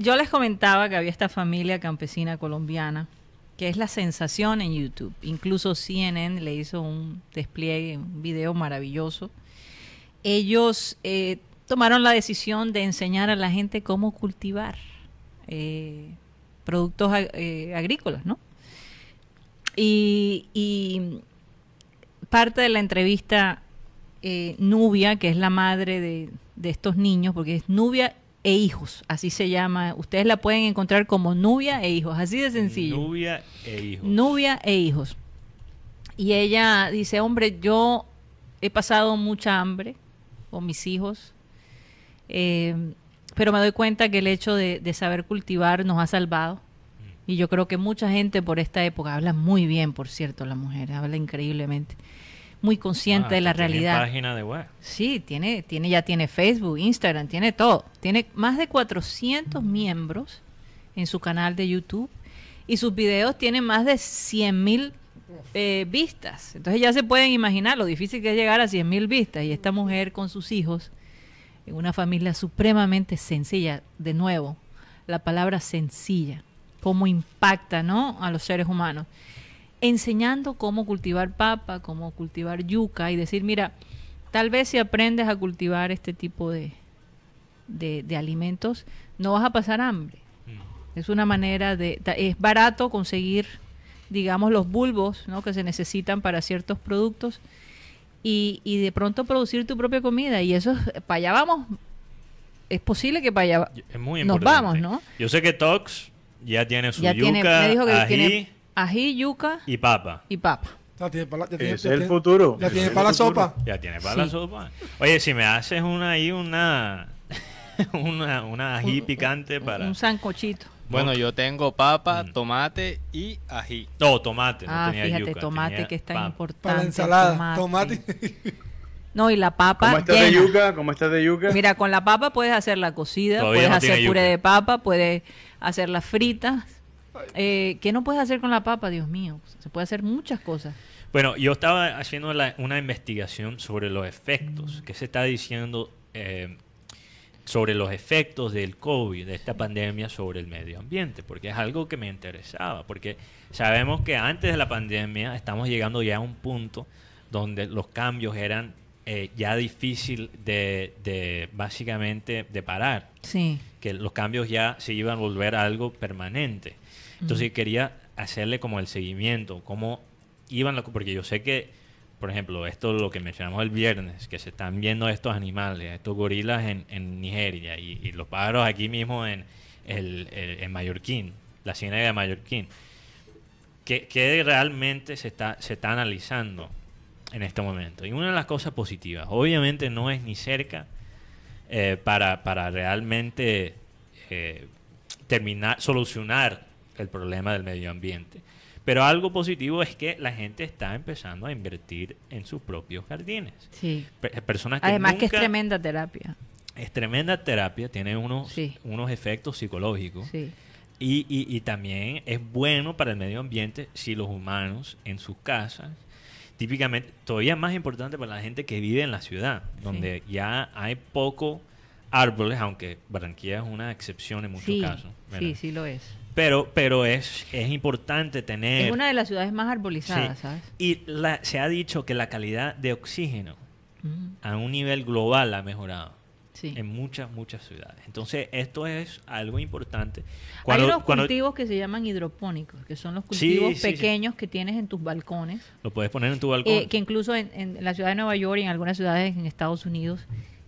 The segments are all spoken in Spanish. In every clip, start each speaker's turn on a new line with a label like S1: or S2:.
S1: yo les comentaba que había esta familia campesina colombiana, que es la sensación en YouTube. Incluso CNN le hizo un despliegue, un video maravilloso. Ellos eh, tomaron la decisión de enseñar a la gente cómo cultivar eh, productos eh, agrícolas, ¿no? Y, parte de la entrevista, Nubia, que es la madre de, de estos niños, porque es Nubia e hijos, así se llama. Ustedes la pueden encontrar como Nubia e hijos, así de sencillo. Nubia e hijos. Nubia e hijos. Y ella dice, hombre, yo he pasado mucha hambre con mis hijos, eh, pero me doy cuenta que el hecho de, de, saber cultivar nos ha salvado. Y yo creo que mucha gente por esta época, habla muy bien, por cierto, la mujer, habla increíblemente muy consciente ah, de la realidad. Tiene página de web. Sí, tiene, tiene, ya tiene Facebook, Instagram, tiene todo. Tiene más de 400 miembros en su canal de YouTube y sus videos tienen más de 100 mil eh, vistas. Entonces ya se pueden imaginar lo difícil que es llegar a 100 mil vistas. Y esta mujer con sus hijos, en una familia supremamente sencilla, de nuevo, la palabra sencilla, cómo impacta ¿no? a los seres humanos enseñando cómo cultivar papa, cómo cultivar yuca y decir, mira, tal vez si aprendes a cultivar este tipo de, de, alimentos, no vas a pasar hambre. Mm. Es una manera de... Es barato conseguir, digamos, los bulbos ¿no? que se necesitan para ciertos productos y, de pronto producir tu propia comida. Y eso, para allá vamos. Es posible que para allá es muy nos vamos, ¿no?
S2: Yo sé que Tox ya tiene su yuca,
S1: ají, yuca. Y papa. Y papa. es el futuro. Ya tiene para la sopa. Ya tiene para la sopa.
S2: Oye, si me haces una ahí, una, una, una ají picante para... Un
S1: sancochito.
S2: Bueno, yo tengo papa, mm. tomate y ají. No, tomate. No ah, fíjate, tomate que es tan
S1: importante. Para la ensalada, tomate. No, y la papa. ¿Cómo estás de
S2: yuca? ¿Cómo estás de yuca?
S1: Mira, con la papa puedes hacer la cocida, puedes hacer puré de papa, puedes hacer las fritas. Eh, ¿Qué no puedes hacer con la papa, Dios mío? Se puede hacer muchas cosas.
S2: Bueno, yo estaba haciendo una investigación sobre los efectos, mm. que se está diciendo eh, sobre los efectos del COVID, de esta pandemia sobre el medio ambiente, porque es algo que me interesaba, porque sabemos que antes de la pandemia estamos llegando ya a un punto donde los cambios eran eh, ya difícil de, básicamente de parar. Sí. Que los cambios ya se iban a volver algo permanente. Entonces quería hacerle como el seguimiento, cómo iban, porque yo sé que, por ejemplo, esto lo que mencionamos el viernes, que se están viendo estos animales, estos gorilas en, Nigeria y, los pájaros aquí mismo en, Mallorquín, la ciénaga de Mallorquín. ¿Qué, realmente se está, se está analizando en este momento? Y una de las cosas positivas, obviamente no es ni cerca eh, para, realmente eh, terminar, solucionar el problema del medio ambiente. Pero algo positivo es que la gente está empezando a invertir en sus propios jardines. Sí. Personas Además que es tremenda terapia. Es tremenda terapia, tiene unos, unos efectos psicológicos. Sí. Y, y, también es bueno para el medio ambiente si los humanos en sus casas, típicamente, todavía más importante para la gente que vive en la ciudad, donde ya hay poco árboles, aunque Barranquilla es una excepción en muchos casos. Sí, sí lo es. Pero, pero es, es importante tener... Es
S1: una de las ciudades más arbolizadas, ¿sabes?
S2: Y la, se ha dicho que la calidad de oxígeno mm. a un nivel global ha mejorado. Sí. En muchas, muchas ciudades. Entonces, esto es algo importante. Hay unos cultivos
S1: que se llaman hidropónicos, que son los cultivos pequeños que tienes en tus balcones.
S2: Lo puedes poner en tu balcón. Eh, que
S1: incluso en, la ciudad de Nueva York y en algunas ciudades en Estados Unidos,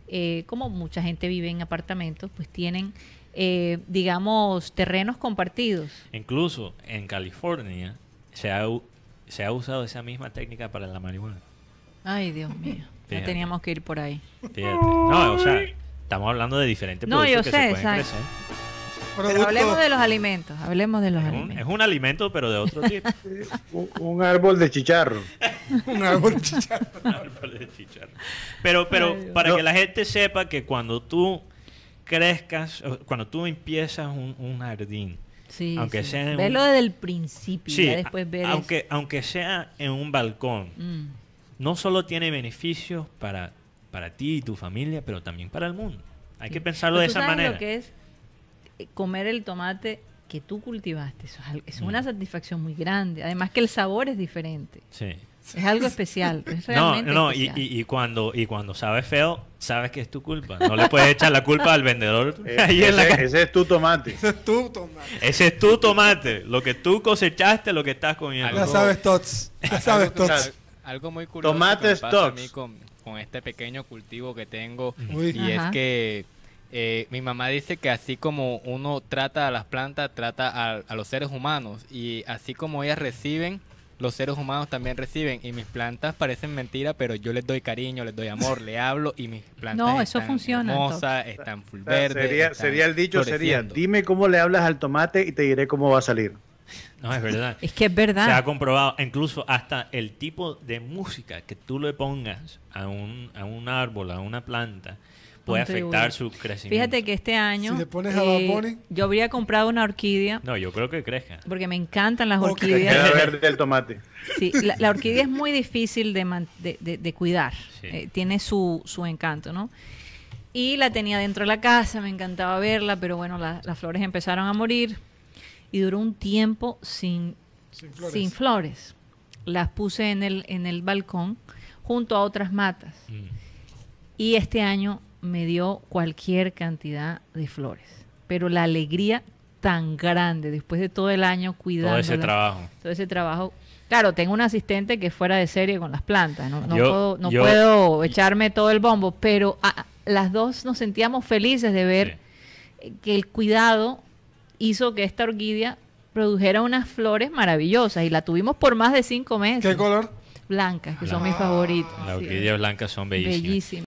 S1: eh, como mucha gente vive en apartamentos, pues tienen eh, digamos, terrenos compartidos.
S2: Incluso en California se ha, se ha usado esa misma técnica para la marihuana.
S1: Ay, Dios mío. teníamos que ir por ahí.
S2: No, o sea, estamos hablando de diferentes no, productos que se
S1: pueden hablemos de los alimentos, hablemos de los es un, alimentos.
S2: Es un alimento, pero de otro tipo. un, árbol de chicharro. un árbol de chicharro. un árbol de chicharro. Pero, pero para que la gente sepa que cuando tú crezcas, cuando tú empiezas un, jardín, aunque sea en un... principio aunque aunque sea en un balcón mm. no solo tiene beneficios para para ti y tu familia pero también para el mundo hay que pensarlo de esa manera lo
S1: que es eh, comer el tomate que tú cultivaste es, una mm. satisfacción muy grande además que el sabor es diferente sí es algo especial. Es realmente no, no, Y,
S2: y, cuando, y cuando sabes feo, sabes que es tu culpa. No le puedes echar la culpa al vendedor. ese, es tu tomate. Ese es tu tomate. Ese es tu tomate. Lo que tú cosechaste, lo que estás comiendo. Ya sabes, Tots. Ya sabes, Tots. Algo muy curioso tomates con, este pequeño cultivo que tengo. Y es que eh, mi mamá dice que así como uno trata a las plantas, trata a, a los seres humanos. Y así como ellas reciben los seres humanos también reciben y mis plantas parecen mentira, pero yo les doy cariño, les doy amor, le hablo y mis plantas no, eso están funciona, hermosas, están full verdes, Sería, sería el dicho, sería, dime cómo le hablas al tomate y te diré cómo va a salir. No, es verdad.
S1: es que es verdad. Se ha
S2: comprobado, incluso hasta el tipo de música que tú le pongas a un, a un árbol, a una planta, puede afectar su crecimiento.
S1: Fíjate que este año. Si le pones a eh, Yo habría comprado una orquídea.
S2: No, yo creo que crezca.
S1: Porque me encantan las orquídeas. el tomate. Sí, la, orquídea es muy difícil de, cuidar. Eh, tiene su, su encanto, ¿no? Y la tenía dentro de la casa, me encantaba verla, pero bueno, las flores empezaron a morir y duró un tiempo sin, sin flores. Las puse en el, en el balcón junto a otras matas. Mm. Y este año me dio cualquier cantidad de flores, pero la alegría tan grande después de todo el año cuidando. Todo ese trabajo. Todo ese trabajo. Claro, tengo un asistente que fuera de serie con las plantas, no, puedo, echarme todo el bombo, pero ah, las dos nos sentíamos felices de ver que el cuidado hizo que esta orquídea produjera unas flores maravillosas y la tuvimos por más de cinco meses. ¿Qué color? Blancas, que son mis favoritas.
S2: Las orquídeas blancas son bellísimas.
S1: bellísimas.